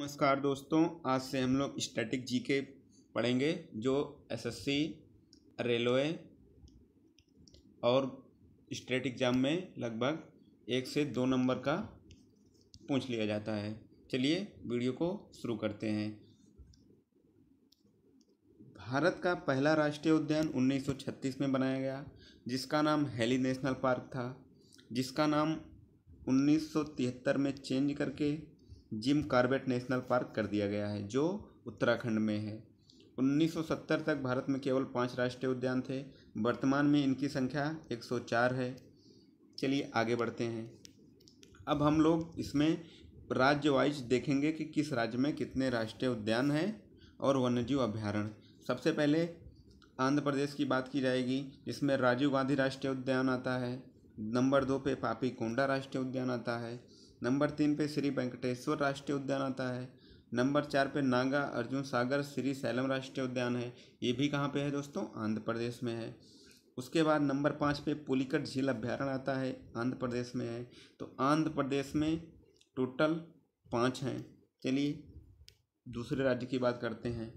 नमस्कार दोस्तों आज से हम लोग स्टैटिक जी के पढ़ेंगे जो एसएससी रेलवे और स्टेट एग्ज़ाम में लगभग एक से दो नंबर का पूछ लिया जाता है चलिए वीडियो को शुरू करते हैं भारत का पहला राष्ट्रीय उद्यान 1936 में बनाया गया जिसका नाम हेली नेशनल पार्क था जिसका नाम 1973 में चेंज करके जिम कार्बेट नेशनल पार्क कर दिया गया है जो उत्तराखंड में है 1970 तक भारत में केवल पांच राष्ट्रीय उद्यान थे वर्तमान में इनकी संख्या 104 है चलिए आगे बढ़ते हैं अब हम लोग इसमें राज्य वाइज देखेंगे कि किस राज्य में कितने राष्ट्रीय उद्यान हैं और वन्यजीव अभ्यारण्य सबसे पहले आंध्र प्रदेश की बात की जाएगी जिसमें राजीव गांधी राष्ट्रीय उद्यान आता है नंबर दो पे पापी कोंडा राष्ट्रीय उद्यान आता है नंबर तीन पे श्री वेंकटेश्वर राष्ट्रीय उद्यान आता है नंबर चार पे नागा अर्जुन सागर श्री सैलम राष्ट्रीय उद्यान है ये भी कहाँ पे है दोस्तों आंध्र प्रदेश में है उसके बाद नंबर पाँच पे पुलिकट झील अभ्यारण्य आता है आंध्र प्रदेश में है तो आंध्र प्रदेश में टोटल पाँच हैं चलिए दूसरे राज्य की बात करते हैं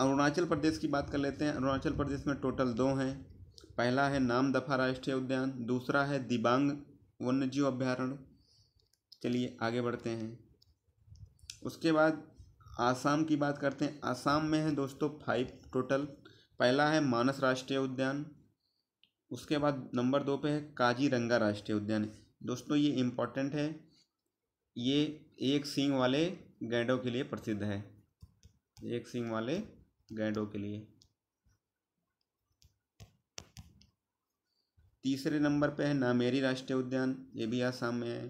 अरुणाचल प्रदेश की बात कर लेते हैं अरुणाचल प्रदेश में टोटल दो हैं पहला है नाम दफा राष्ट्रीय उद्यान दूसरा है दिबांग वन्यजीव अभ्यारण्य चलिए आगे बढ़ते हैं उसके बाद आसाम की बात करते हैं आसाम में है दोस्तों फाइव टोटल पहला है मानस राष्ट्रीय उद्यान उसके बाद नंबर दो पे है काजीरंगा राष्ट्रीय उद्यान दोस्तों ये इम्पोर्टेंट है ये एक सींग वाले गैंडों के लिए प्रसिद्ध है एक सींग वाले गैंडों के लिए तीसरे नंबर पे है नामेरी राष्ट्रीय उद्यान ये भी आसाम में है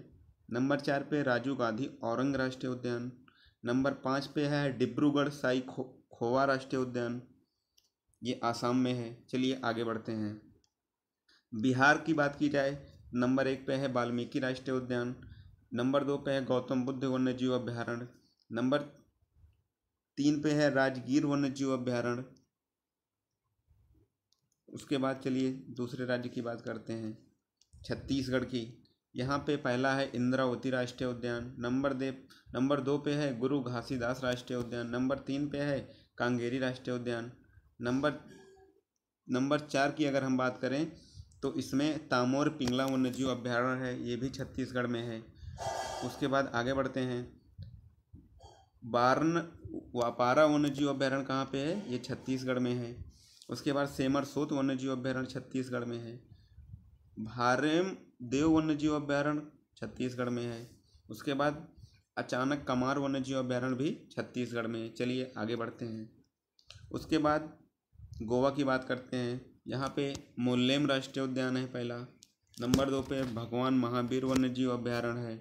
नंबर चार पे राजीव गांधी औरंग राष्ट्रीय उद्यान नंबर पाँच पे है डिब्रूगढ़ साई खो खोवा राष्ट्रीय उद्यान ये आसाम में है चलिए आगे बढ़ते हैं बिहार की बात की जाए नंबर एक पे है वाल्मीकि राष्ट्रीय उद्यान नंबर दो पे है गौतम बुद्ध वन्यजीव अभ्यारण्य नंबर तीन पे है राजगीर वन्यजीव अभ्यारण्य उसके बाद चलिए दूसरे राज्य की बात करते हैं छत्तीसगढ़ की यहाँ पे पहला है इंद्रावती राष्ट्रीय उद्यान नंबर दे नंबर दो पे है गुरु घासीदास राष्ट्रीय उद्यान नंबर तीन पे है कांगेरी राष्ट्रीय उद्यान नंबर नंबर चार की अगर हम बात करें तो इसमें तामोर पिंगला वन्यजीव अभ्यारण्य है ये भी छत्तीसगढ़ में है उसके बाद आगे बढ़ते हैं बारन वापारा वन्यजीव अभ्यारण्य कहाँ पे है ये छत्तीसगढ़ में है उसके बाद सेमरसोत वन्यजीव अभ्यारण्य छत्तीसगढ़ में है भारेम देव वन्यजीव अभ्यारण्य छत्तीसगढ़ में है उसके बाद अचानक कमार वन्यजीव अभ्यारण्य भी छत्तीसगढ़ में है चलिए आगे बढ़ते हैं उसके बाद गोवा की बात करते हैं यहाँ पे मोल्लेम राष्ट्रीय उद्यान है पहला नंबर दो पे भगवान महावीर वन्यजीव अभ्यारण्य है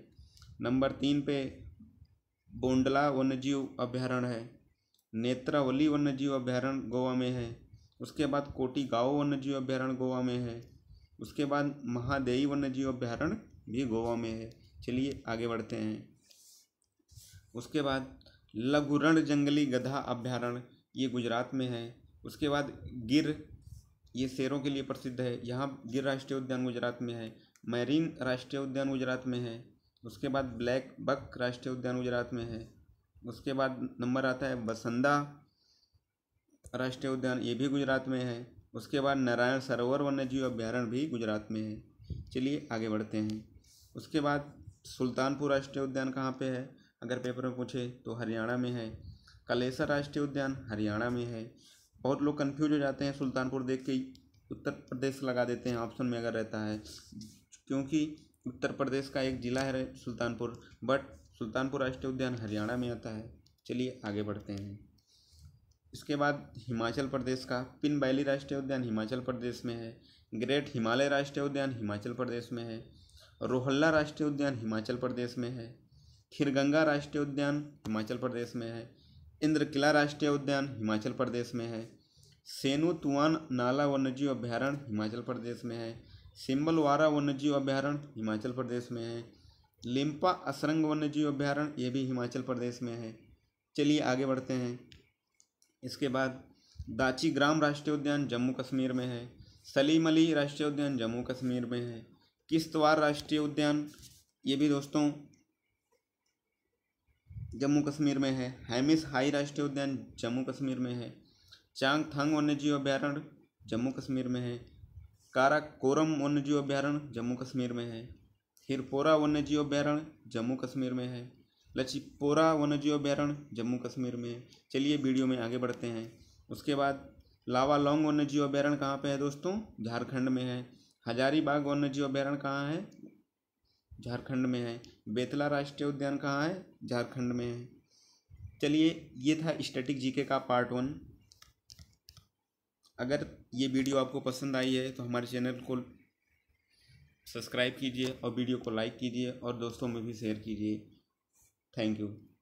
नंबर तीन पे बोंडला वन्यजीव अभ्यारण्य है नेत्रावली वन्यजीव अभ्यारण्य गोवा में है उसके बाद कोटी गाँव वन्यजीव अभ्यारण्य गोवा में है उसके बाद महादेवी वन्य जीव अभ्यारण्य भी गोवा में है चलिए आगे बढ़ते हैं उसके बाद लघुरण जंगली गधा अभ्यारण्य ये गुजरात में है उसके बाद गिर ये शेरों के लिए प्रसिद्ध है यहाँ गिर राष्ट्रीय उद्यान गुजरात में है मैरीन राष्ट्रीय उद्यान गुजरात में है उसके बाद ब्लैक बक राष्ट्रीय उद्यान गुजरात में है उसके बाद नंबर आता है बसंदा राष्ट्रीय उद्यान ये भी गुजरात में है उसके बाद नारायण सरोवर वन्यजीव अभ्यारण्य भी गुजरात में है चलिए आगे बढ़ते हैं उसके बाद सुल्तानपुर राष्ट्रीय उद्यान कहाँ पे है अगर पेपर में पूछे तो हरियाणा में है कलेसर राष्ट्रीय उद्यान हरियाणा में है बहुत लोग कन्फ्यूज हो जाते हैं सुल्तानपुर देख के उत्तर प्रदेश लगा देते हैं ऑप्शन में अगर रहता है क्योंकि उत्तर प्रदेश का एक ज़िला है सुल्तानपुर बट सुल्तानपुर राष्ट्रीय उद्यान हरियाणा में आता है चलिए आगे बढ़ते हैं इसके बाद हिमाचल प्रदेश का पिन बैली राष्ट्रीय उद्यान हिमाचल प्रदेश में है ग्रेट हिमालय राष्ट्रीय उद्यान हिमाचल प्रदेश में है रोहल्ला राष्ट्रीय उद्यान हिमाचल प्रदेश में है खिरगंगा राष्ट्रीय उद्यान हिमाचल प्रदेश में है इंद्र किला राष्ट्रीय उद्यान हिमाचल प्रदेश में है सेनु तुआन नाला वन्यजीव अभ्यारण्य हिमाचल प्रदेश में है सिम्बलवारा वन्यजीव अभ्यारण्य हिमाचल प्रदेश में है लिम्पा असरंग वन्यजीव अभ्यारण्य ये भी हिमाचल प्रदेश में है चलिए आगे बढ़ते हैं इसके बाद दाची ग्राम राष्ट्रीय उद्यान जम्मू कश्मीर में है सलीम अली राष्ट्रीय उद्यान जम्मू कश्मीर में है किश्तवार राष्ट्रीय उद्यान ये भी दोस्तों जम्मू कश्मीर में है हैमिस हाई राष्ट्रीय उद्यान जम्मू कश्मीर में है चांग थंग वन्यजीव अभ्यारण्य जम्मू कश्मीर में है काराकोरम वन्यजीव अभ्यारण्य जम्मू कश्मीर में है हिरपोरा वन्यजीव अभ्यारण्य जम्मू कश्मीर में है लचीपोरा जीव अभ्यारण्य जम्मू कश्मीर में है चलिए वीडियो में आगे बढ़ते हैं उसके बाद लावा लॉन्ग वन्यजीव अभ्यारण्य कहाँ पे है दोस्तों झारखंड में है हजारीबाग वन्यजीव अभ्यारण्य कहाँ है झारखंड में है बेतला राष्ट्रीय उद्यान कहाँ है झारखंड में है चलिए ये था स्टैटिक जीके का पार्ट वन अगर ये वीडियो आपको पसंद आई है तो हमारे चैनल को सब्सक्राइब कीजिए और वीडियो को लाइक कीजिए और दोस्तों में भी शेयर कीजिए Thank you.